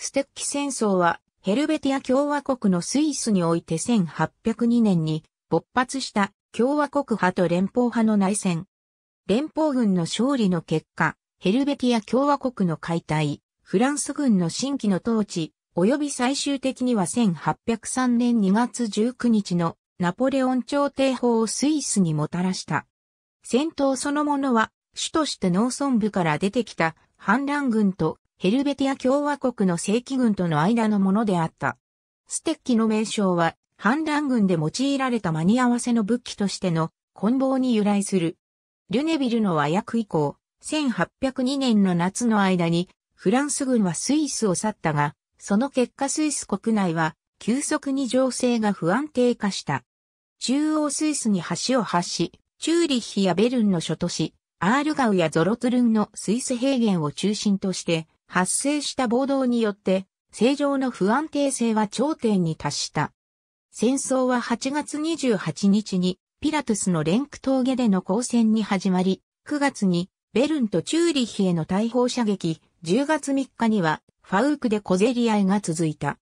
ステッキ戦争はヘルベティア共和国のスイスにおいて1802年に勃発した共和国派と連邦派の内戦。連邦軍の勝利の結果、ヘルベティア共和国の解体、フランス軍の新規の統治、及び最終的には1803年2月19日のナポレオン朝廷法をスイスにもたらした。戦闘そのものは、主として農村部から出てきた反乱軍とヘルベティア共和国の正規軍との間のものであった。ステッキの名称は、反乱軍で用いられた間に合わせの武器としての棍棒に由来する。ルネビルの和訳以降、1802年の夏の間に、フランス軍はスイスを去ったが、その結果スイス国内は、急速に情勢が不安定化した。中央スイスに橋を発し、チューリッヒやベルンの諸都市、アールガウやゾロツルンのスイス平原を中心として、発生した暴動によって、正常の不安定性は頂点に達した。戦争は8月28日にピラトゥスのレンク峠での交戦に始まり、9月にベルンとチューリヒへの大砲射撃、10月3日にはファウークで小競り合いが続いた。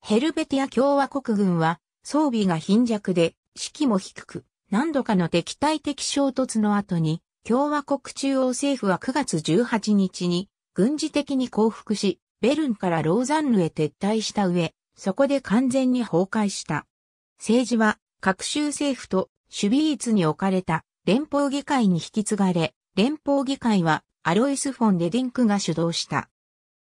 ヘルベティア共和国軍は装備が貧弱で士気も低く、何度かの敵対的衝突の後に共和国中央政府は9月18日に軍事的に降伏し、ベルンからローザンヌへ撤退した上、そこで完全に崩壊した。政治は、各州政府と守備率に置かれた連邦議会に引き継がれ、連邦議会はアロイス・フォン・レディンクが主導した。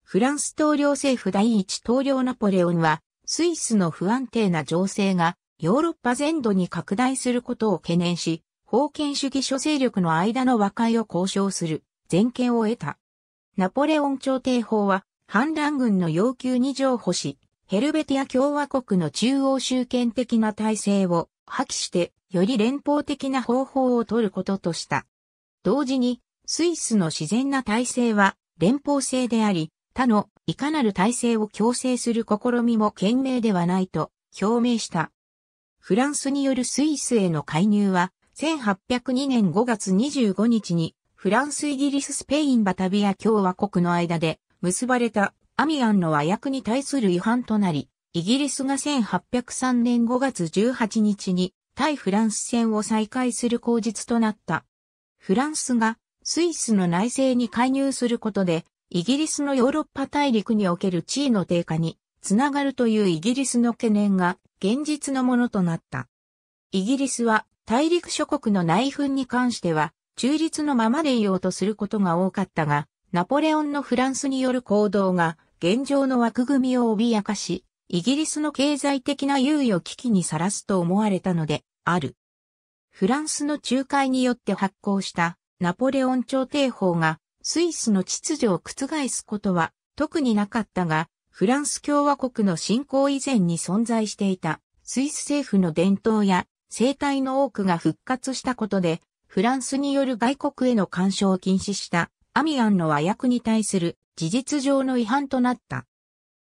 フランス統領政府第一統領ナポレオンは、スイスの不安定な情勢がヨーロッパ全土に拡大することを懸念し、封建主義諸勢力の間の和解を交渉する全権を得た。ナポレオン朝廷法は、反乱軍の要求に譲歩し、ヘルベティア共和国の中央集権的な体制を破棄して、より連邦的な方法を取ることとした。同時に、スイスの自然な体制は連邦制であり、他のいかなる体制を強制する試みも賢明ではないと表明した。フランスによるスイスへの介入は1802年5月25日にフランスイギリススペインバタビア共和国の間で結ばれたアミアンの和訳に対する違反となり、イギリスが1803年5月18日に対フランス戦を再開する口実となった。フランスがスイスの内政に介入することで、イギリスのヨーロッパ大陸における地位の低下につながるというイギリスの懸念が現実のものとなった。イギリスは大陸諸国の内紛に関しては中立のままでいようとすることが多かったが、ナポレオンのフランスによる行動が現状の枠組みを脅かし、イギリスの経済的な猶予危機にさらすと思われたのである。フランスの仲介によって発行したナポレオン朝廷法がスイスの秩序を覆すことは特になかったが、フランス共和国の侵攻以前に存在していたスイス政府の伝統や生態の多くが復活したことでフランスによる外国への干渉を禁止したアミアンの和訳に対する事実上の違反となった。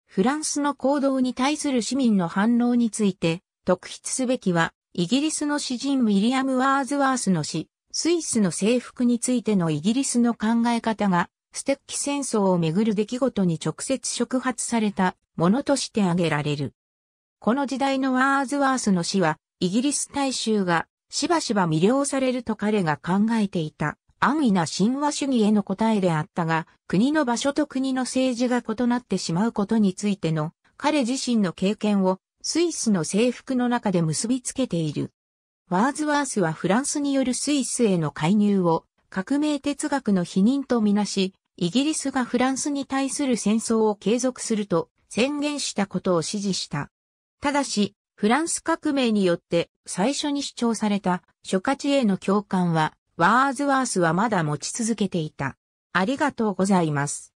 フランスの行動に対する市民の反応について、特筆すべきは、イギリスの詩人ウィリアム・ワーズワースの詩、スイスの征服についてのイギリスの考え方が、ステッキ戦争をめぐる出来事に直接触発されたものとして挙げられる。この時代のワーズワースの詩は、イギリス大衆がしばしば魅了されると彼が考えていた安易な神話主義への答えであったが、国の場所と国の政治が異なってしまうことについての彼自身の経験をスイスの征服の中で結びつけている。ワーズワースはフランスによるスイスへの介入を革命哲学の否認とみなし、イギリスがフランスに対する戦争を継続すると宣言したことを支持した。ただし、フランス革命によって最初に主張された諸価値への共感は、ワーズワースはまだ持ち続けていた。ありがとうございます。